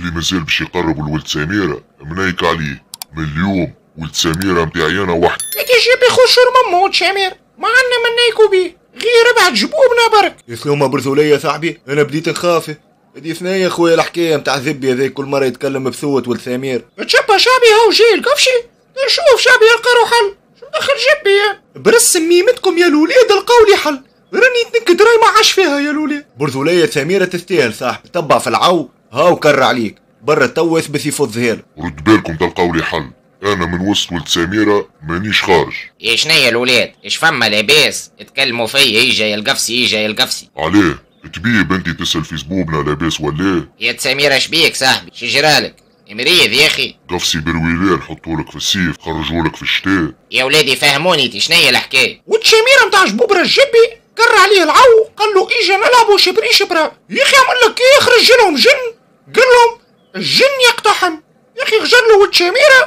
اللي مازال باش يقربوا لولد سميرة منايك عليه من اليوم ولد سميرة نتاعي أنا وحدي لكن جاب يخشر ممو ولد سمير ما عندنا منايكو بيه غير بعد جبوبنا برك برزو ليا صاحبي أنا بديت نخاف هذه ثنايا يا خويا الحكايه نتاع ذبي هذا كل مره يتكلم بصوت ولد سمير تشبه شعبي هاو جيل كفشي نشوف شعبي يلقى روح حل شو دخل جبي برس ميمتكم يا الولاد لقاو لي حل راني تنكد راي ما عاش فيها يا لولي برزولية سميرة تستاهل صاحبي تبع في العو هاو كر عليك برا تو اثبت يفضها له رد بالكم تلقاو لي حل انا من وسط ولد سميره مانيش خارج يا شنيا الولاد اش فما لاباس تكلموا فيا القفسي القفصي جاي القفصي عليه تبيب انت تسال في زبوبنا لاباس ولا يا سميره شبيك صاحبي شجرالك مريض يا اخي قفصي بالويلان حطولك في السيف خرجولك في الشتاء يا ولادي فهموني شنيا الحكايه سميره متاع جبوب الجبي كر عليه العو قال له اجا نلعبوا شبري شبرا يا اخي عمل لك ايه خرج لهم جن قال لهم الجن يقتحم يا اخي خجل له ولد شميره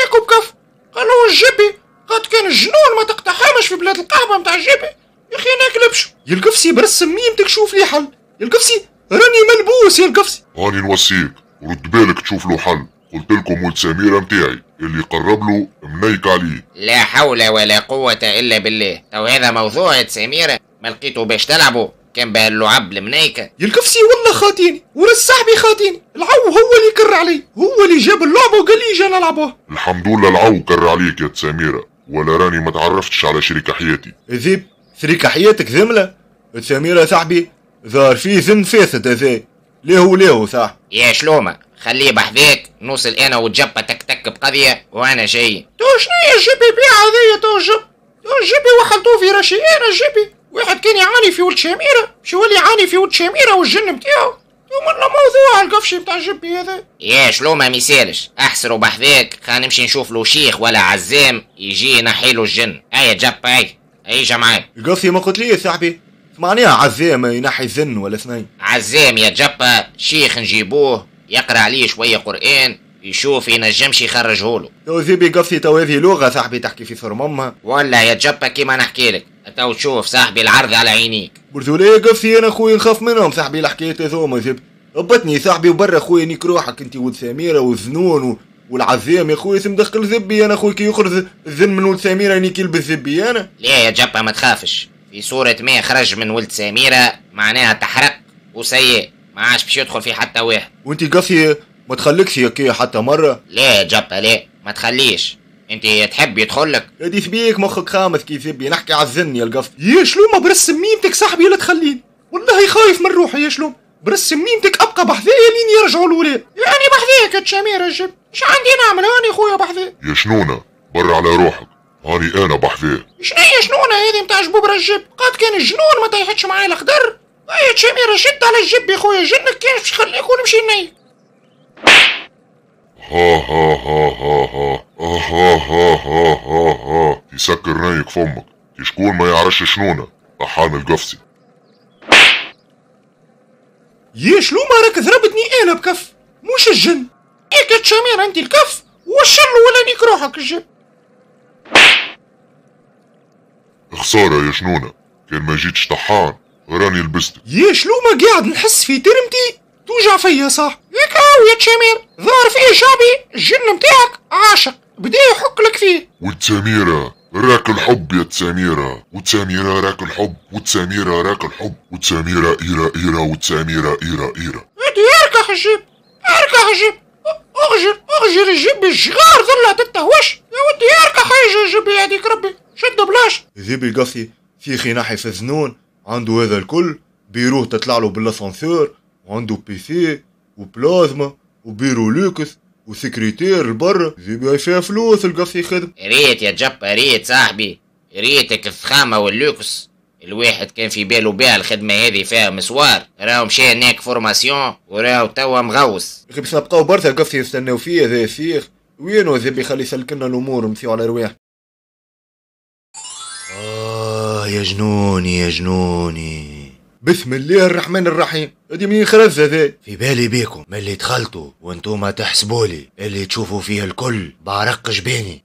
ناكو بكف قالوا الجبي قد كان الجنون ما تقتحمش في بلاد القهوه نتاع الجبي يا اخي انا كلبش يا القفسي برسم ميمتك شوف لي حل يا القفسي راني ملبوس يا القفسي راني نوصيك رد بالك تشوف له حل قلت لكم ولد سميرة متاعي اللي قرب له منيك عليه لا حول ولا قوة إلا بالله تو هذا موضوع سميرة ما لقيته باش تلعبه كان بقال له عبل منيكة يلقفسي والله خاطيني ورا صاحبي خاطيني العو هو اللي كر علي هو اللي جاب اللعبة وقال لي جانا نلعبوها الحمد لله العو كر عليك يا سميرة ولا راني ما تعرفتش على شريك حياتي ذيب شريك حياتك ذملة سميرة صاحبي ظهر فيه ذم فاسد هذا ليه ليه صح يا شلومة خليه بحذاك نوصل انا وتجبى تك تك بقضية وانا جاي تو شنو يا جبي بيع هذايا تو جبي تو جبي وخلطوه في رشي انا جبي واحد كان يعاني في ولد شميرة مش هو اللي يعاني في ولد شميرة والجن بتاعه ومنا موضوع القفش بتاع الجبي هذا يا شلو ما ميسالش احسره بحذاك خلينا نمشي نشوف له شيخ ولا عزام يجي ينحي له الجن اي جاب اي اي معايا القصي ما قلت لي يا صاحبي معناها عزام ينحي الجن ولا اثنين عزام يا جبا شيخ نجيبوه يقرا عليه شويه قران يشوف ينجمش له تو ذيبي قصي تو هذه لغه صاحبي تحكي في ثرم ولا يا جبا كيما نحكي لك تو تشوف صاحبي العرض على عينيك برتولية قصي انا خويا نخاف منهم صاحبي الحكايات هذوما ذيب ربطني صاحبي وبرا خويا نيك روحك انت ولد سميره والذنون و... والعظيم يا خويا مدخل ذبي انا خويا كي يخرج الذن من ولد سميره نيك يعني يلبس ذبي انا لا يا جبا ما تخافش في صورة ما خرج من ولد سميرة معناها تحرق وسيء ما عادش باش يدخل في حتى واحد وانت قفي ما تخليكش هكايا حتى مرة لا يا جبة لا ما تخليش انت تحب يدخل لك هدي بيك مخك خامس كيف يبي نحكي على الذن يا القفط يا شلومة برسم ميمتك صاحبي لا تخليني والله خايف من روحي يا شلومة برسم ميمتك ابقى بحذايا لين يرجعوا الولاد يعني بحذايا كتشامير الجب اش عندي نعمل هاني خويا بحذايا يا شنونة برا على روحك هاني انا بحذايا شنيا شنونة هذه متاع جبوب الجب قد كان الجنون ما طيحتش معايا الخضر اي تشامير شد على الجب يا خويا جنك كيف خليك ونمشي نيك ها ها ها ها ها ها ها ها ها ها يسكر نايك فمك يشكون ما يعرفش شنونا طحان القفصي يا شلو ما راك ضربتني انا بكف مش الجن ايك شمير عندي الكف والشر ولا ليك روحك الجن خسارة يا شنونة كان ما جيتش طحان راني لبستك يا شلو ما قاعد نحس في ترمتي توجع فيا صح ياك هاو يا تشامير ظهر فيه شابي الجن متاعك عاشق بدا يحك لك فيه والتميرة راك الحب يا تساميرة وتساميرة راك الحب وتساميرة راك الحب وتساميرة إيرة إيرة وتساميرة إيرة إيرة ادي اركح الجيب اركح الجيب اغجر اغجر الجيب الشغار ظل تتهوش يا ودي اركح الجيب جيب يهديك ربي شد بلاش ذيب قفي في خناحي في الزنون عنده هذا الكل بيروه تطلع له بالاسانسور عنده بي سي وبلازما وبيرو لوكس وسكرتير لبرا يبقى فيها فلوس القصي خدم ريت يا جبا ريت صاحبي ريتك الفخامه واللوكس الواحد كان في باله بها الخدمه هذه فيها مسوار راهو مشى هناك فورماسيون وراهو توا مغوص يا اخي باش نبقاو برشا قصي يستناو فيا ذا الشيخ وينو ذبي يسلك سلكنا الامور ونمشيو على رواح اه يا جنوني يا جنوني بسم الله الرحمن الرحيم هذه منين خرز هذا في بالي بيكم من اللي دخلتوا وانتم تحسبولي اللي تشوفوا فيه الكل بعرق جبيني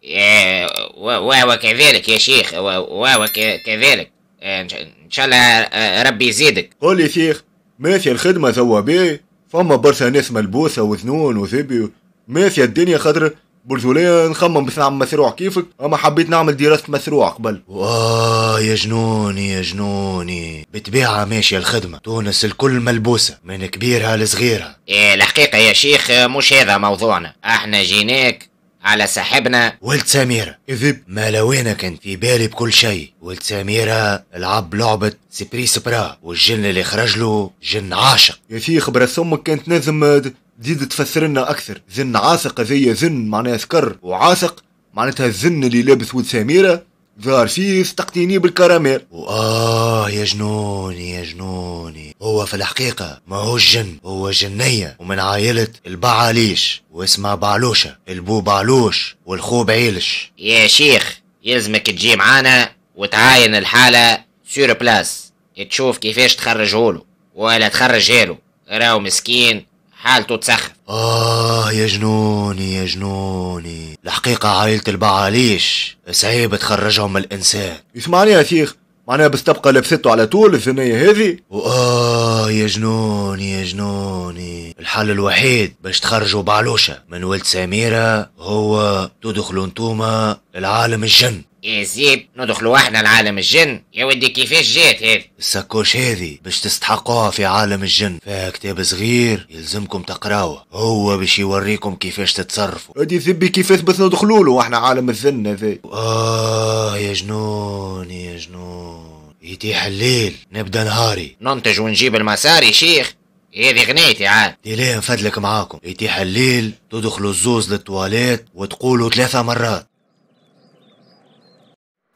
وهو كذلك يا شيخ وهو كذلك آه، ان شاء الله آه، ربي يزيدك قول يا شيخ ماشي الخدمه توا بيه فما برشا ناس ملبوسه وذنون وذبي ماشي الدنيا خاطر برتولية نخمم باش نعمل مشروع كيفك اما حبيت نعمل دراسة مشروع قبل واه يا جنوني يا جنوني بتبيعها ماشية الخدمة تونس الكل ملبوسة من كبيرها لصغيرها ايه الحقيقة يا شيخ مش هذا موضوعنا احنا جيناك على صاحبنا ولد سميرة اذب ما لوينك انت في بالي بكل شيء ولد سميرة لعب لعبة سبري سبرا والجن اللي خرج له جن عاشق يا شيخ برسمك كانت نجم زيد تفسر لنا اكثر زن عاثق زي زن معناها سكر وعاثق معناتها الزن اللي لابس ود سميره ظهر فيه استقتيني بالكراميل وآه يا جنوني يا جنوني هو في الحقيقة ما هو جن هو جنية ومن عائلة البعاليش واسمها بعلوشة البو بعلوش والخو بعيلش يا شيخ يلزمك تجي معانا وتعاين الحالة سور بلاس تشوف كيفاش تخرجهولو ولا تخرجهالو راهو مسكين حالته تسخف آه يا جنوني يا جنوني الحقيقة عائلة البعاليش صعيب تخرجهم الإنسان اسمعني يا شيخ معناها بس تبقى لبسته على طول الثنية هذه وآه يا جنوني يا جنوني الحل الوحيد باش تخرجوا بعلوشة من ولد سميرة هو تدخلوا انتوما العالم الجن يا إيه زيب ندخلوا احنا لعالم الجن يا ودي كيفاش جات هذه السكوش هذه باش تستحقوها في عالم الجن فيها كتاب صغير يلزمكم تقراوه هو باش يوريكم كيفاش تتصرفوا ادي ذبي كيفاش باش ندخلوا له واحنا عالم الذن هذا اه يا جنون يا جنون يتيح الليل نبدا نهاري ننتج ونجيب المصاري شيخ هذه غنيتي عاد ليه نفدلك معاكم يتيح الليل تدخلوا الزوز للتواليت وتقولوا ثلاثة مرات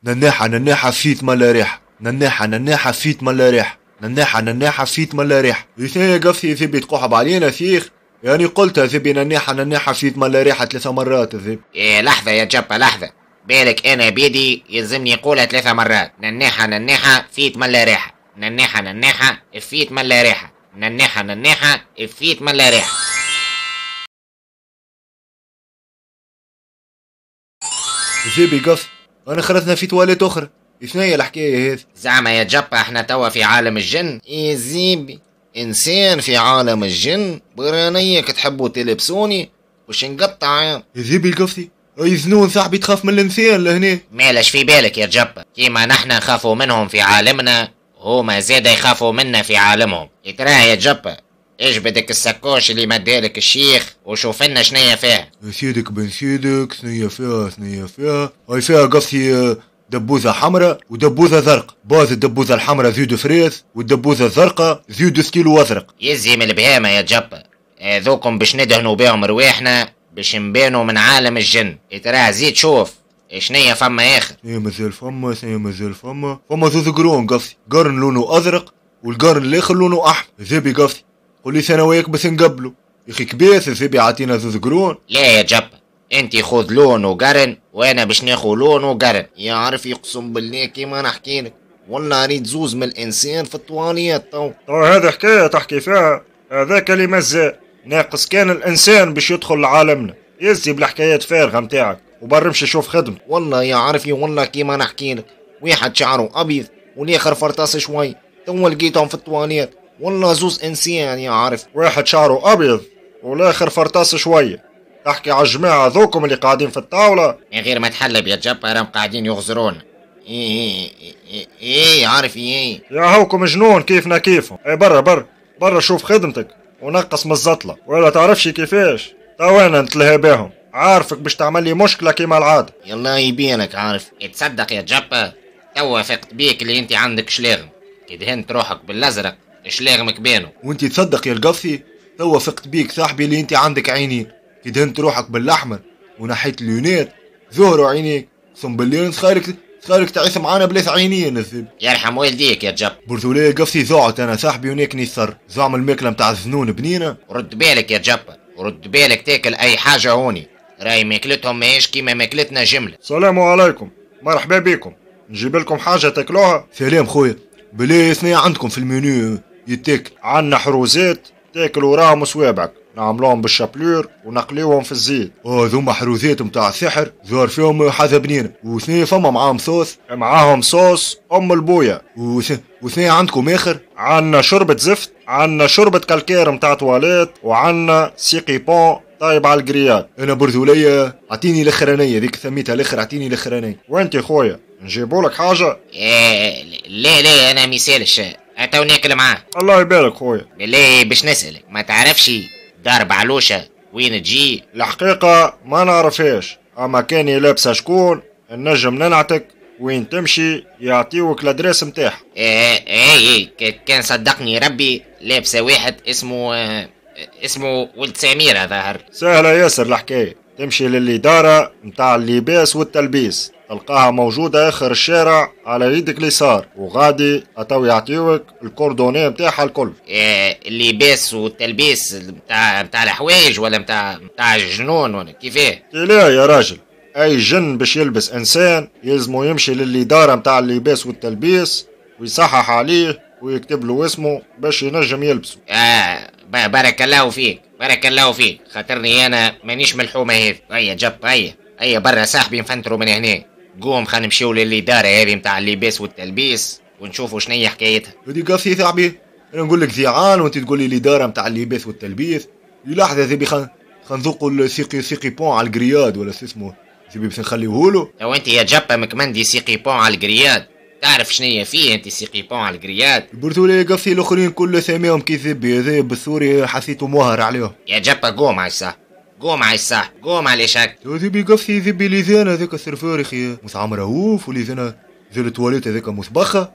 نناحة نناحة فيت ملا ريحة نناحة نناحة فيت ملا ريحة نناحة نناحة فيت ملا ريحة يا قفي ذبي تقحب علينا فيخ يعني قلت ذبي نناحة نناحة فيت ملا ريحة ثلاثة مرات ذبي إيه لحظة يا جبا لحظة بالك أنا بيدي يلزمني قولها ثلاثة مرات نناحة نناحة فيت ملا ريحة نناحة نناحة فيت ملا ريحة نناحة نناحة فيت ملا ريحة ذبي قفي انا خرجنا في تواليت اخرى شنو هي الحكايه هذه زعما يا جبا احنا توا في عالم الجن اي زيبي انسان في عالم الجن برانيك تحبوا تلبسوني وش نقطع عين زيبي القفتي اي ذنون صاحبي تخاف من الانسان لهنا مالش في بالك يا جبا كيما نحنا نخافوا منهم في عالمنا هما زاد يخافوا منا في عالمهم يتراه يا جبا اجبدك السكوش اللي مدالك الشيخ وشوف لنا شنيا فيها سيدك بن سيدك شنيا فيها شنيا فيها هاي فيها قصي آه، دبوزة حمراء ودبوزة زرق باز الدبوزة الحمراء زيدو فريس والدبوزة الزرقاء زيدو سكيلو أزرق يزي من البهامة يا جبا آه، ذوكم باش ندهنوا بهم رواحنا باش نبانوا من عالم الجن تراه زيد شوف شنيا فما اخر ايه مازال فما شنيا مازال فما فما زوز قرون قصي قرن لونه ازرق والقرن الاخر لونه احمر ذيبي قصي قولي ثانويك بس نقبلو يا اخي كبير سيبي عطينا زوز قرون لا يا جبا انت خذ لون وقرن وانا باش ناخذ لون وقرن يعرف يقسم بالله كيما نحكي لك والله ريت زوز من الانسان في الطوانيات تو هذا حكايه تحكي فيها هذاك اللي مازال ناقص كان الانسان باش يدخل لعالمنا يزي بالحكايات فارغه نتاعك وبرمش شوف خدمة والله يا عارفي والله كيما نحكي لك واحد شعره ابيض والاخر فرطاس شوي تو لقيتهم في الطوانيات والله زوز انسان يا يعني عارف واحد شعره ابيض والاخر فرطاس شويه تحكي على الجماعه ذوكم اللي قاعدين في الطاوله من غير ما تحلب يا جبا راهم قاعدين يغزرون ايه ايه, إيه،, إيه،, إيه، عارف ايه يا هوكم جنون كيفنا كيفهم اي برا برا برا شوف خدمتك ونقص من الزطله ولا تعرفش كيفاش توانا نتلهى بيهم عارفك باش تعمل لي مشكله كيما العاده يلا يبينك عارف تصدق يا جبا توا فقت بيك اللي انت عندك شلاغم كي دهنت روحك بالازرق ايش لاغمك بينه وانت تصدق يا القفي تو فقت بيك صاحبي اللي انت عندك عينين كي دهنت روحك بالاحمر ونحيت اليونات ظهروا عينيك ثم بالليل صخيرك صخيرك تعيس معانا بلاس يا الذب يرحم والديك يا جب برتولية قفسي زعت انا صاحبي وناكني نيسر زعم الماكله متاع الزنون بنينه رد بالك يا جب رد بالك تاكل اي حاجه هوني راي ماكلتهم ماهيش كيما ماكلتنا جمله السلام عليكم مرحبا بكم نجيب لكم حاجه تاكلوها سلام خويا بلي ثنية عندكم في المنيو يتاكل عندنا حروزات تاكل وراهم صوابعك نعملوهم بالشابلور ونقليوهم في الزيت هذو محروزات متاع السحر زار فيهم حاجة بنينة وثنية فما معاهم صوص معاهم صوص أم البوية وث... عندكم آخر عنا شربة زفت عنا شربة كالكير متاع تواليت وعنا سيقيبون طايب على القريات انا برذولية اعطيني الاخرانية ذيك سميتها الاخر اعطيني الاخرانية وانت يا خويا نجيبولك حاجة لا إيه، لا انا ميسالش هتوني اكل معاه الله يبارك خويا بالله باش نسالك ما تعرفش دار بعلوشه وين تجي الحقيقه ما نعرفهاش اما كاني لابسه شكون النجم ننعتك وين تمشي يعطيوك الادريس نتاعها ايه ايه ايه, إيه. كان صدقني ربي لابسه واحد اسمه اه اسمه ولد سميره ظهر سهله ياسر الحكايه تمشي للاداره نتاع اللباس والتلبيس تلقاها موجودة آخر الشارع على يدك اليسار وغادي أتو يعطيوك الكوردوني متاعها الكل إيه اللباس والتلبيس متاع متاع الحوايج ولا متاع متاع الجنون ولا كيفاه؟ لا يا راجل أي جن باش يلبس إنسان يلزمو يمشي للإدارة متاع اللباس والتلبيس ويصحح عليه ويكتب له اسمه باش ينجم يلبسه آه بارك الله فيك بارك الله فيك خاطرني أنا مانيش ملحومة هذي هيا جب هيا هيا برا صاحبي نفنترو من هنا قوم خلينا نمشيو للإدارة هذه نتاع اللباس والتلبيس ونشوفوا شنو حكايتها هذيك قاسية ثعبي أنا نقول لك ذيعان وأنت تقول لي الإدارة نتاع اللباس والتلبيس لحظة ذي خلينا خنذوقوا السيقي سيقي بون على القرياد ولا شو اسمه زبي باش نخليوهولو تو انت يا جابا مكمندي سيقي بون على القرياد تعرف شنيا فيه انت سيقي بون على القرياد البرتولي قفي الاخرين كل ساميهم كي زبي هذا بالسوري حسيتو مهر عليهم يا جابا قوم عشا قوم على الساحة قوم على الإشاك ذبي بيقفي يذبي لي ذيك هذاك السرفارخ يا مث عمر أوف ولي ذي التواليت هذاك مسبخة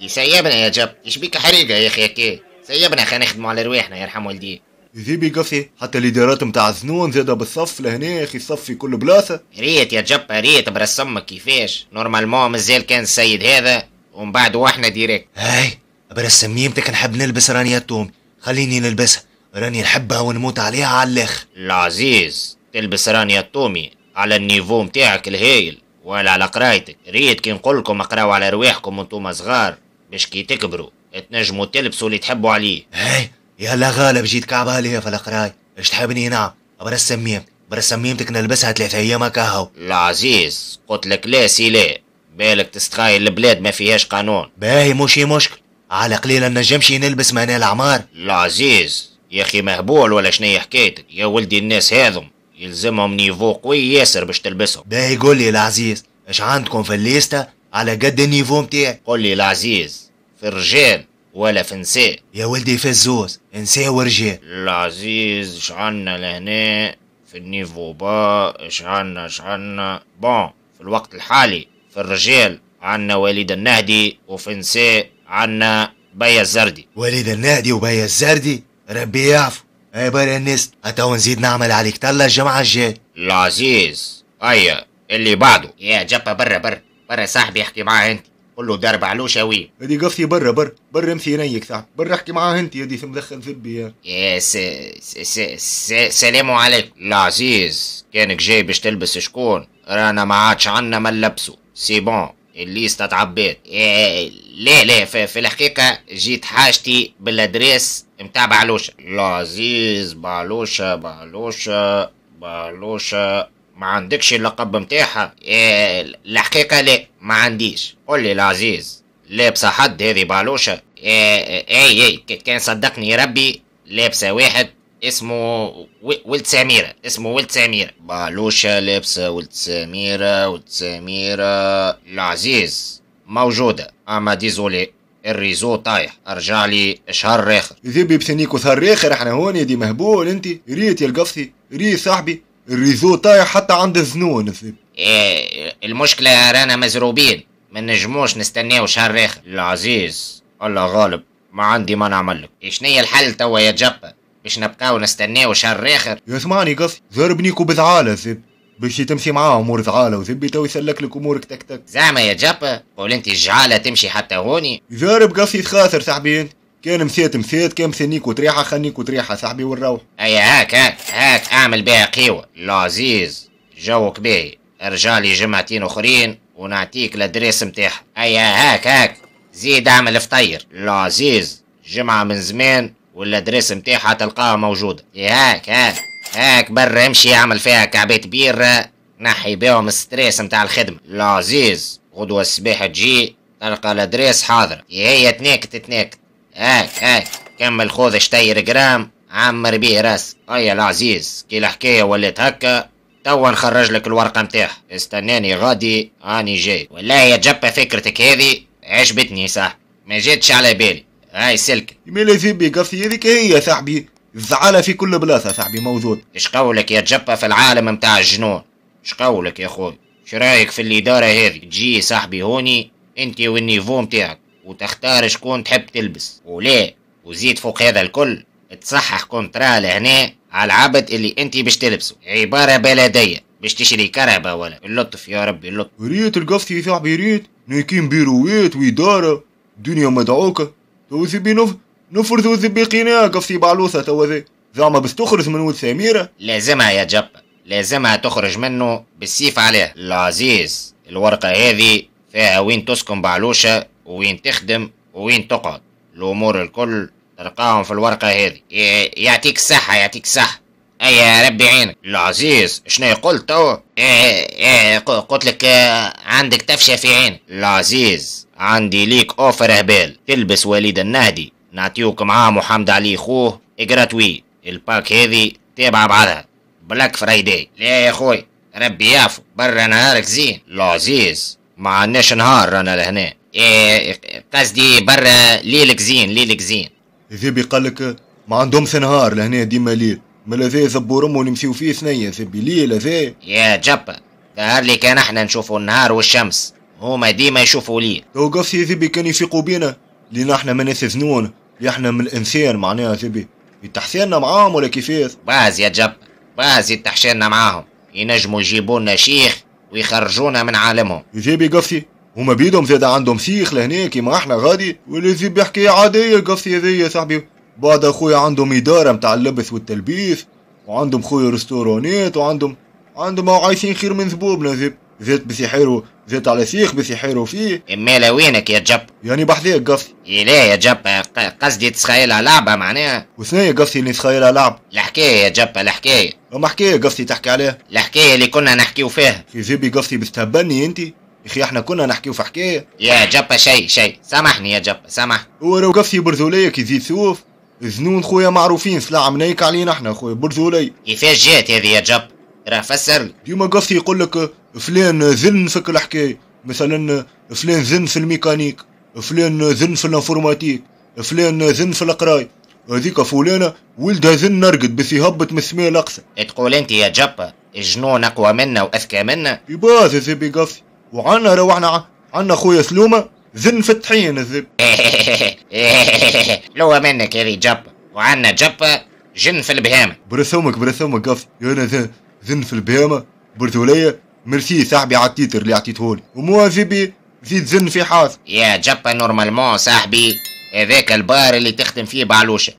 يسيبنا يا جب إيش بيك حريقة يا أخي كي سيبنا خلينا نخدموا على رواحنا يرحم والدي ذيبي بيقفي حتى الادارات متاع الزنون زاده بالصف لهنا يا اخي الصف في كل بلاصه ريت يا جب ريت برسمك كيفاش نورمالمون مازال كان السيد هذا ومن بعد واحنا ديريكت هاي برسم نيمتك نحب نلبس رانيا تومي خليني نلبسها راني نحبها ونموت عليها على الاخر العزيز تلبس رانيا التومي على النيفو متاعك الهايل ولا على قرايتك ريت كي نقولكم اقراو على رواحكم وانتوما صغار باش كي تكبروا تنجموا تلبسوا اللي تحبوا عليه هاي يلا غالب جيت كعبها ليا في القراي اش تحبني نعم برا برسميمتك نلبسها ثلاثة ايام كاهو العزيز قلت لك لا سي لا بالك تستخايل البلاد ما فيهاش قانون باهي مشي مشكل على قليل نجمش نلبس معناها العمار العزيز يا اخي مهبول ولا شنو حكايتك يا ولدي الناس هذم يلزمهم نيفو قوي ياسر باش تلبسهم باهي قول لي العزيز اش عندكم في الليسته على قد النيفو متاعي قول لي العزيز في الرجال ولا في نساء يا ولدي في الزوز نساء ورجال العزيز اش عنا لهنا في النيفو با اش عنا اش عنا بون في الوقت الحالي في الرجال عنا وليد النهدي وفي النساء عنا بيا الزردي وليد النهدي وبيا الزردي ربي يعفو اي بري الناس اتو نزيد نعمل عليك تلا الجمعة الجاي العزيز ايا أيوة. اللي بعده يا جبة برا برا برا صاحبي احكي معاه انت قول له ضرب علوش قوي هدي قفتي برا برا برا امثي نيك ثعب برا احكي معاه انت يا دي دخل ذبي يا يا س... س... س... سلام عليكم العزيز كانك جاي باش تلبس شكون رانا ما عادش عنا ما نلبسو سي بون الليستة استدعى إيه ليه ليه في, في الحقيقة جيت حاجتي بالادريس متاع بعلوشة لازيز بعلوشة بعلوشة بعلوشة ما عندكش اللقب متاعها إيه الحقيقة لا ما عنديش قول لي العزيز لابسة حد هذه بعلوشة اي اي إيه، كان صدقني ربي لابسة واحد اسمه ولد سميرة اسمه ولد سميرة بالوشة لابسة ولد سميرة ولد سميرة العزيز موجودة اما ديزولي الريزو طايح ارجع لي شهر اخر ذبي بثنيك وثر اخر احنا هون يا دي مهبول انت ريت يا القفصي ريت صاحبي الريزو طايح حتى عند الذنون ايه المشكلة رانا مزروبين ما نجموش نستناو شهر اخر العزيز الله غالب ما عندي ما نعمل لك شنو الحل توا يا جبه باش نبقاو نستناو شهر اخر يا اسمعني قص ضربنيكو بزعاله زب باش تمشي معاه امور زعاله وزبي تو يسلك لك امورك تك تك زعما يا جابا قول انت الجعاله تمشي حتى هوني ضارب قصي خاسر صاحبي كان مسيت مسيت كان مسنيك وتريحه خليك وتريحه صاحبي ونروح اي هاك هاك هاك اعمل بها قيوه لازيز جوك باهي ارجع لي جمعتين اخرين ونعطيك الادريس متاعها اي هاك هاك زيد اعمل فطير العزيز جمعة من زمان والادريس متاعها تلقاها موجودة هاك هاك هاك برا امشي اعمل فيها كعبات بيرة نحي بيهم الستريس متاع الخدمة العزيز غدوة الصباح تجي تلقى الادريس حاضرة هي تناكت تناكت هاك هاك كمل خذ شتير جرام عمر بيه راس اي العزيز كي الحكاية ولات هكا توا نخرج لك الورقة متاعها استناني غادي راني جاي والله يا جبة فكرتك هذه عجبتني صح ما جاتش على بالي هاي سلك ملي في بيك هذيك هي ثعبي الزعالة في كل بلاصة ثعبي موجود اش قولك يا جبا في العالم متاع الجنون اش قولك يا خوي اش رايك في الإدارة هذي تجي صاحبي هوني انت والنيفو متاعك وتختار شكون تحب تلبس ولا وزيد فوق هذا الكل تصحح كونترا لهنا على العبد اللي انت باش تلبسه عبارة بلدية باش تشري كهرباء ولا اللطف يا ربي اللطف ريت القفتي يا صاحبي ريت نايكين بيروات وإدارة دنيا مدعوكة توزي نف... نفر توزي بقينا قفصي بعلوسة توزي زعما بس تخرج من ود سميرة لازمها يا جب لازمها تخرج منه بالسيف عليه العزيز الورقة هذه فيها وين تسكن بعلوشة وين تخدم وين تقعد الأمور الكل تلقاهم في الورقة هذه يعطيك الصحة يعطيك الصحة إيه يا ربي عينك العزيز شنو قلت تو ايه ايه قلت لك آه، عندك تفشه في عينك العزيز عندي ليك اوفر هبال تلبس وليد النهدي نعطيوك معاه محمد علي خوه جراتوي الباك هذي تابع بعضها بلاك فرايداي لا يا خوي ربي يعفو برا نهارك زين العزيز ما عندناش نهار رانا لهنا ايه قصدي برا ليلك زين ليلك زين ذيبي قالك ما عندهمش نهار لهنا ديما ليل مالا ذا زبور امه اللي مشيو فيه ثنية بالليل ذا يا جبا ظهر لي كان احنا نشوفوا النهار والشمس هما ديما يشوفوا ليل توقف يا ذبي كان يفيقوا بينا لينا احنا ما ناس ذنون احنا من الانسان معناها ذبي يتحسينا معاهم ولا كيفاش باز يا جبة باز يتحشينا معاهم ينجموا يجيبوا لنا شيخ ويخرجونا من عالمهم ذبي قفي هما بيدهم زاد عندهم سيخ لهنا كيما احنا غادي ولا ذبي حكايه عادية قصي هذيا صاحبي بعد اخويا عندهم اداره متاع اللبث والتلبيث وعندهم خويا ريستورونات وعندهم عندهم عايشين خير من ذبوبنا ذيب زيت باش يحيروا زيت على سيخ باش يحيروا فيه اما وينك يا جب يعني بحذاك قصدي لا يا جب قصدي تسخيلها لعبه معناها وشنو هي قصدي اللي تسخيلها لعبه الحكايه يا جب الحكايه اما حكايه قصدي تحكي عليها الحكايه اللي كنا نحكيو فيها في جيبي قصدي باش تهبني انت اخي احنا كنا نحكيو في حكايه يا جبا شي شي سامحني يا جبا سامح هو لو قفتي برذوليه كي يزيد ثوف جنون خويا معروفين سلاح منيك علينا احنا خويا برزولي كيفاش جات هذه يا جب راه فسر لي ديما قصي يقول لك فلان ذن فك الحكايه مثلا فلان ذن في الميكانيك فلان ذن في الانفورماتيك فلان ذن في القراي هذيك فلانة ولدها ذن نرقد بس يهبط من السماء الأقصى إيه تقول أنت يا جبة الجنون أقوى منا وأذكى منا يباز يا سيبي قفي وعنا روحنا عنا خويا سلومة ذن فتحين الذب لو منك هذه جبة وعنا جبة جن في البهامة برثومك برثومك قف يا انا ذن في البهامة برثولية ميرسي صاحبي على التيتر اللي عطيتهولي ومواظبي زيد زن في حاضر يا جبة نورمالمون صاحبي هذاك البار اللي تخدم فيه بعلوشة